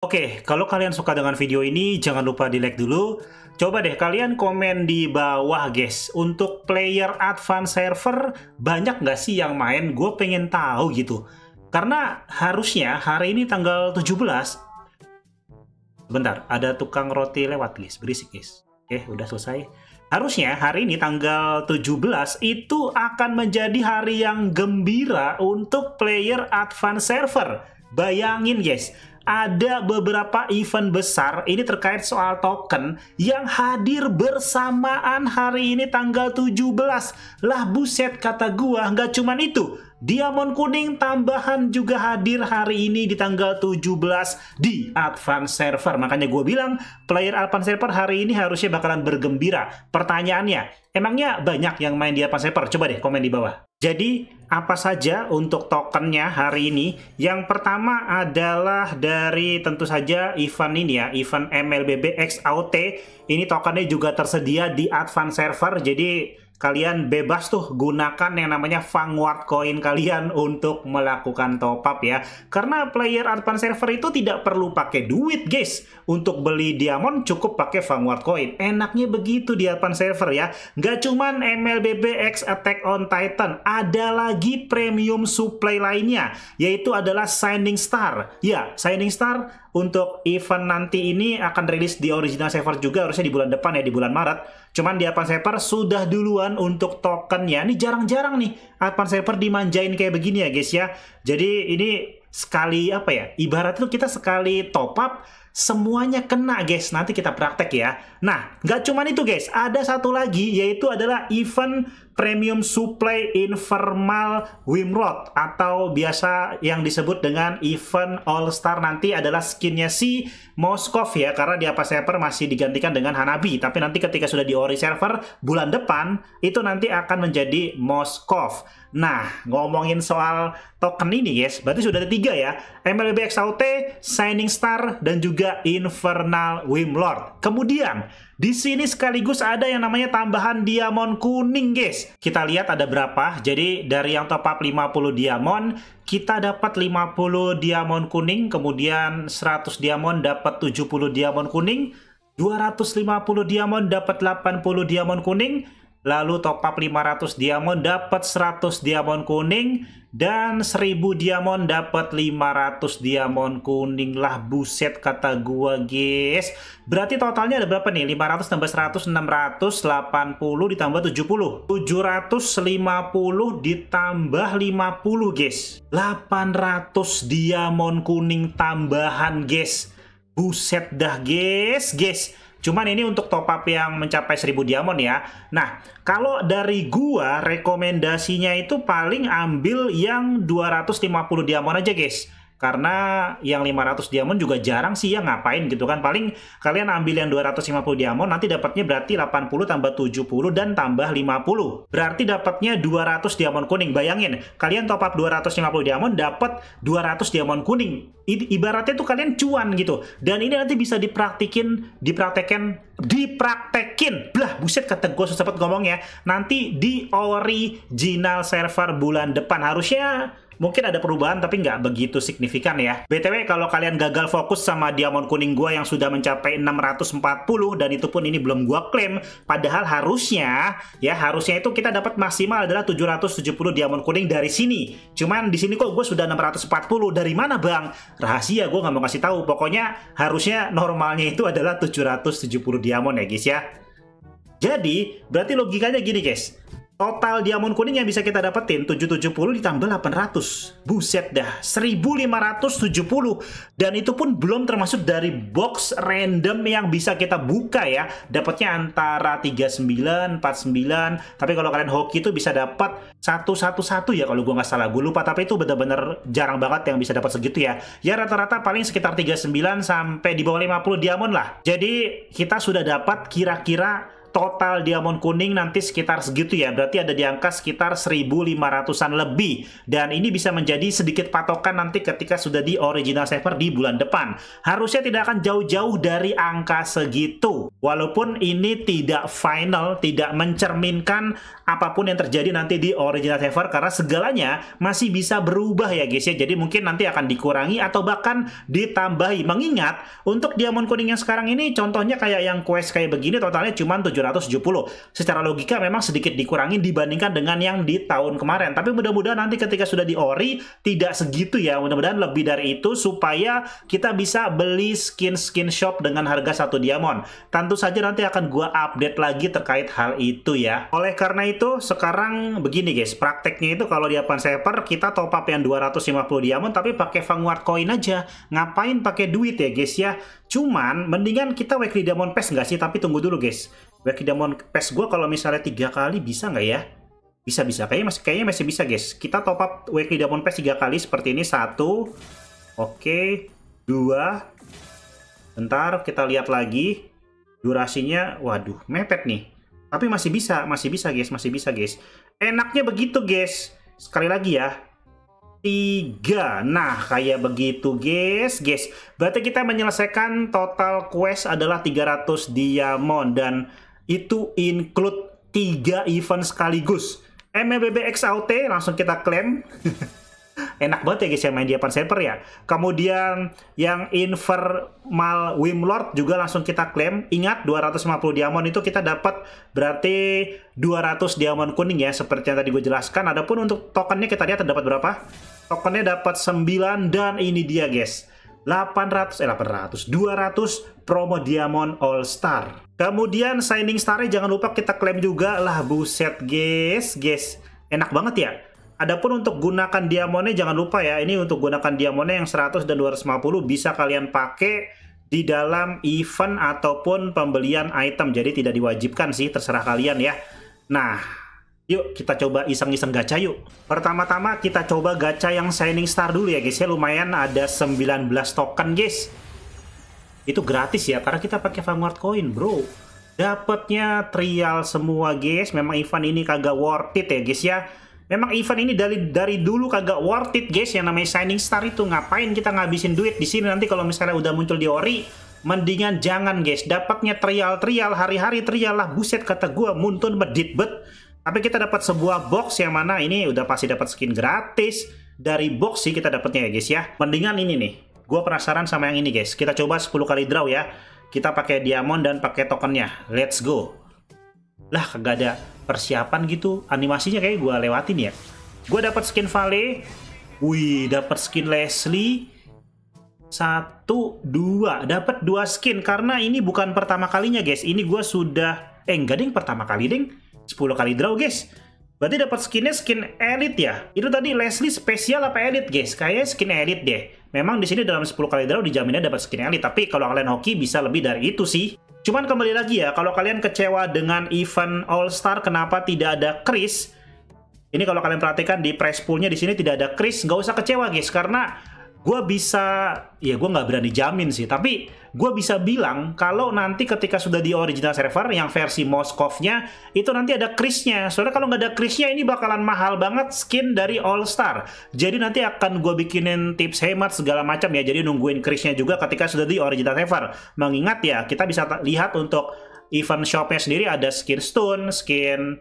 Oke, kalau kalian suka dengan video ini, jangan lupa di-like dulu. Coba deh kalian komen di bawah, guys. Untuk player advance server, banyak nggak sih yang main? Gue pengen tahu gitu. Karena harusnya hari ini tanggal 17... Bentar, ada tukang roti lewat, guys. Berisik, guys. Oke, udah selesai. Harusnya hari ini tanggal 17 itu akan menjadi hari yang gembira untuk player advance server. Bayangin guys, ada beberapa event besar ini terkait soal token yang hadir bersamaan hari ini tanggal 17. Lah buset kata gua nggak cuman itu. Diamond kuning tambahan juga hadir hari ini di tanggal 17 di Advance Server. Makanya gue bilang player Advance Server hari ini harusnya bakalan bergembira. Pertanyaannya, emangnya banyak yang main di Advance Server? Coba deh komen di bawah. Jadi apa saja untuk tokennya hari ini? Yang pertama adalah dari tentu saja event ini ya, event MLBB XAUT. Ini tokennya juga tersedia di Advance Server. Jadi kalian bebas tuh gunakan yang namanya Vanguard Coin kalian untuk melakukan top up ya. Karena player advance server itu tidak perlu pakai duit guys. Untuk beli diamond cukup pakai Vanguard Coin. Enaknya begitu di advance server ya. Nggak cuman MLBB X Attack on Titan. Ada lagi premium supply lainnya. Yaitu adalah Shining Star. Ya, Shining Star untuk event nanti ini akan rilis di original server juga harusnya di bulan depan ya di bulan Maret. Cuman di Advance Server sudah duluan untuk tokennya. Ini jarang-jarang nih Advance Server dimanjain kayak begini ya guys ya. Jadi ini sekali apa ya? Ibarat itu kita sekali top up semuanya kena guys. Nanti kita praktek ya. Nah, nggak cuman itu guys. Ada satu lagi yaitu adalah event premium supply informal Wimrod atau biasa yang disebut dengan event All Star nanti adalah skinnya si Moskov ya karena di apa server masih digantikan dengan Hanabi tapi nanti ketika sudah di Ori server bulan depan itu nanti akan menjadi Moskov. Nah, ngomongin soal token ini guys, berarti sudah ada tiga ya. MLB XAUT, Shining Star, dan juga Infernal Wimlord. Kemudian, di sini sekaligus ada yang namanya tambahan diamond kuning guys. Kita lihat ada berapa. Jadi dari yang top up 50 diamond, kita dapat 50 diamond kuning, kemudian 100 diamond dapat 70 diamond kuning, 250 diamond dapat 80 diamond kuning, lalu top up 500 diamond dapat 100 diamond kuning dan 1000 diamond dapat 500 diamond kuning lah buset kata gua guys berarti totalnya ada berapa nih 500 tambah 100 680 ditambah 70 750 ditambah 50 guys 800 diamond kuning tambahan guys buset dah guys guys Cuman ini untuk top up yang mencapai 1000 diamond ya. Nah, kalau dari gua rekomendasinya itu paling ambil yang 250 diamond aja guys karena yang 500 diamond juga jarang sih ya ngapain gitu kan paling kalian ambil yang 250 diamond nanti dapatnya berarti 80 tambah 70 dan tambah 50 berarti dapatnya 200 diamond kuning bayangin kalian top up 250 diamond dapat 200 diamond kuning I ibaratnya tuh kalian cuan gitu dan ini nanti bisa dipraktikin dipraktekin dipraktekin blah buset kata gue susah ngomong ya nanti di original server bulan depan harusnya mungkin ada perubahan tapi nggak begitu signifikan ya. BTW kalau kalian gagal fokus sama diamond kuning gua yang sudah mencapai 640 dan itu pun ini belum gua klaim padahal harusnya ya harusnya itu kita dapat maksimal adalah 770 diamond kuning dari sini. Cuman di sini kok gua sudah 640 dari mana bang? Rahasia gua nggak mau kasih tahu. Pokoknya harusnya normalnya itu adalah 770 diamond ya guys ya. Jadi berarti logikanya gini guys Total diamond kuning yang bisa kita dapetin 770 ditambah 800. Buset dah, 1570 dan itu pun belum termasuk dari box random yang bisa kita buka ya. Dapatnya antara 39, 49. Tapi kalau kalian hoki itu bisa dapat 111 ya kalau gue nggak salah. Gue lupa tapi itu bener-bener jarang banget yang bisa dapat segitu ya. Ya rata-rata paling sekitar 39 sampai di bawah 50 diamond lah. Jadi kita sudah dapat kira-kira total diamond kuning nanti sekitar segitu ya. Berarti ada di angka sekitar 1.500-an lebih. Dan ini bisa menjadi sedikit patokan nanti ketika sudah di original server di bulan depan. Harusnya tidak akan jauh-jauh dari angka segitu. Walaupun ini tidak final, tidak mencerminkan apapun yang terjadi nanti di original server karena segalanya masih bisa berubah ya guys ya. Jadi mungkin nanti akan dikurangi atau bahkan ditambahi. Mengingat untuk diamond kuning yang sekarang ini contohnya kayak yang quest kayak begini totalnya cuma 7 770. Secara logika memang sedikit dikurangi dibandingkan dengan yang di tahun kemarin. Tapi mudah-mudahan nanti ketika sudah di ori tidak segitu ya. Mudah-mudahan lebih dari itu supaya kita bisa beli skin-skin shop dengan harga satu diamond. Tentu saja nanti akan gua update lagi terkait hal itu ya. Oleh karena itu sekarang begini guys, prakteknya itu kalau di Apan Saver kita top up yang 250 diamond tapi pakai vanguard coin aja. Ngapain pakai duit ya guys ya? Cuman mendingan kita weekly diamond pass nggak sih? Tapi tunggu dulu guys. Weekly diamond pass gue kalau misalnya tiga kali bisa nggak ya? Bisa bisa. Kayaknya masih kayaknya masih bisa guys. Kita top up weekly diamond pass tiga kali seperti ini satu. Oke, dua. Bentar kita lihat lagi durasinya. Waduh, mepet nih. Tapi masih bisa, masih bisa guys, masih bisa guys. Enaknya begitu guys. Sekali lagi ya, 3. Nah, kayak begitu guys, guys. Berarti kita menyelesaikan total quest adalah 300 diamond dan itu include 3 event sekaligus. MLBB XAUT langsung kita klaim. Enak banget ya guys yang main di Japan Saper ya. Kemudian yang Infernal Wimlord juga langsung kita klaim. Ingat 250 diamond itu kita dapat berarti 200 diamond kuning ya seperti yang tadi gue jelaskan. Adapun untuk tokennya kita lihat terdapat berapa? Tokennya dapat 9 dan ini dia guys. 800 eh 800 200 promo diamond all star kemudian signing starnya jangan lupa kita klaim juga lah buset guys guys enak banget ya Adapun untuk gunakan diamondnya jangan lupa ya ini untuk gunakan diamondnya yang 100 dan 250 bisa kalian pakai di dalam event ataupun pembelian item jadi tidak diwajibkan sih terserah kalian ya nah Yuk kita coba iseng-iseng gacha yuk. Pertama-tama kita coba gacha yang Shining Star dulu ya guys ya. Lumayan ada 19 token guys. Itu gratis ya karena kita pakai Vanguard Coin bro. Dapatnya trial semua guys. Memang event ini kagak worth it ya guys ya. Memang event ini dari dari dulu kagak worth it guys. Yang namanya Shining Star itu ngapain kita ngabisin duit di sini nanti kalau misalnya udah muncul di ori mendingan jangan guys dapatnya trial trial hari-hari trial lah buset kata gue, muntun medit bet tapi kita dapat sebuah box yang mana ini udah pasti dapat skin gratis. Dari box sih kita dapatnya ya guys ya. Mendingan ini nih. Gue penasaran sama yang ini guys. Kita coba 10 kali draw ya. Kita pakai diamond dan pakai tokennya. Let's go. Lah kagak ada persiapan gitu. Animasinya kayak gue lewatin ya. Gue dapat skin Vale. Wih, dapat skin Leslie satu dua dapat dua skin karena ini bukan pertama kalinya guys ini gue sudah eh enggak ding pertama kali ding 10 kali draw guys. Berarti dapat skinnya skin elite ya. Itu tadi Leslie spesial apa elite guys? Kayaknya skin elite deh. Memang di sini dalam 10 kali draw dijaminnya dapat skin elite, tapi kalau kalian hoki bisa lebih dari itu sih. Cuman kembali lagi ya, kalau kalian kecewa dengan event All Star kenapa tidak ada Chris? Ini kalau kalian perhatikan di press poolnya di sini tidak ada Chris, nggak usah kecewa guys karena gue bisa, ya gue nggak berani jamin sih, tapi gue bisa bilang kalau nanti ketika sudah di original server yang versi Moskovnya itu nanti ada krisnya Soalnya kalau nggak ada krisnya ini bakalan mahal banget skin dari All Star. Jadi nanti akan gue bikinin tips hemat segala macam ya. Jadi nungguin krisnya juga ketika sudah di original server. Mengingat ya kita bisa lihat untuk event shopnya sendiri ada skin stone, skin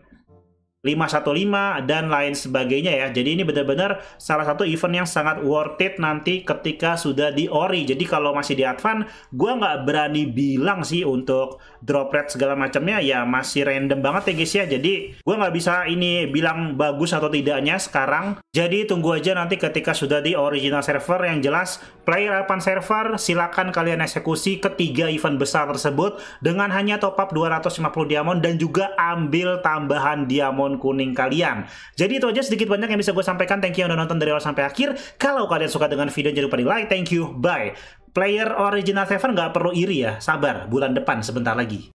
515 dan lain sebagainya ya. Jadi ini benar-benar salah satu event yang sangat worth it nanti ketika sudah di ori. Jadi kalau masih di advan, gue nggak berani bilang sih untuk drop rate segala macamnya ya masih random banget ya guys ya. Jadi gue nggak bisa ini bilang bagus atau tidaknya sekarang. Jadi tunggu aja nanti ketika sudah di original server yang jelas Player 8 Server, silakan kalian eksekusi ketiga event besar tersebut dengan hanya top up 250 diamond dan juga ambil tambahan diamond kuning kalian. Jadi itu aja sedikit banyak yang bisa gue sampaikan. Thank you yang udah nonton dari awal sampai akhir. Kalau kalian suka dengan video jangan lupa di like. Thank you. Bye. Player Original server nggak perlu iri ya. Sabar, bulan depan sebentar lagi.